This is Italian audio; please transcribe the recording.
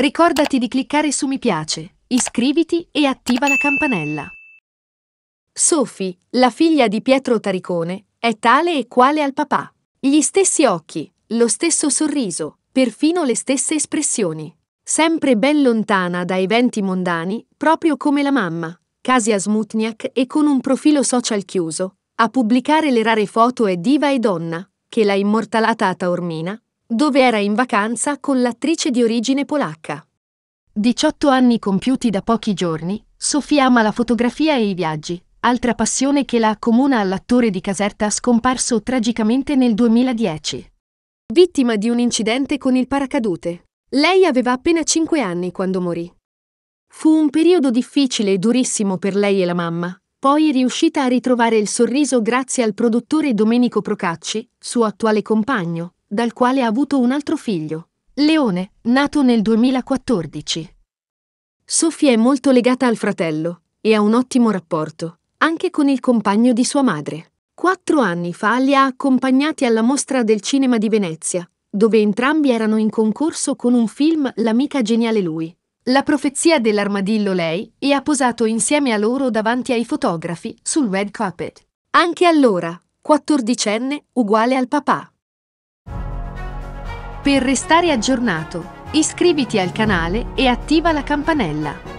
Ricordati di cliccare su mi piace, iscriviti e attiva la campanella. Sophie, la figlia di Pietro Taricone, è tale e quale al papà. Gli stessi occhi, lo stesso sorriso, perfino le stesse espressioni. Sempre ben lontana da eventi mondani, proprio come la mamma, Casia Smutniak e con un profilo social chiuso, a pubblicare le rare foto è diva e donna, che l'ha immortalata a Taormina dove era in vacanza con l'attrice di origine polacca. 18 anni compiuti da pochi giorni, Sofia ama la fotografia e i viaggi, altra passione che la accomuna all'attore di Caserta scomparso tragicamente nel 2010. Vittima di un incidente con il paracadute. Lei aveva appena 5 anni quando morì. Fu un periodo difficile e durissimo per lei e la mamma, poi riuscita a ritrovare il sorriso grazie al produttore Domenico Procacci, suo attuale compagno, dal quale ha avuto un altro figlio, Leone, nato nel 2014. Sofia è molto legata al fratello e ha un ottimo rapporto, anche con il compagno di sua madre. Quattro anni fa li ha accompagnati alla mostra del cinema di Venezia, dove entrambi erano in concorso con un film L'amica geniale lui. La profezia dell'armadillo lei e ha posato insieme a loro davanti ai fotografi sul red carpet. Anche allora, quattordicenne, uguale al papà. Per restare aggiornato, iscriviti al canale e attiva la campanella.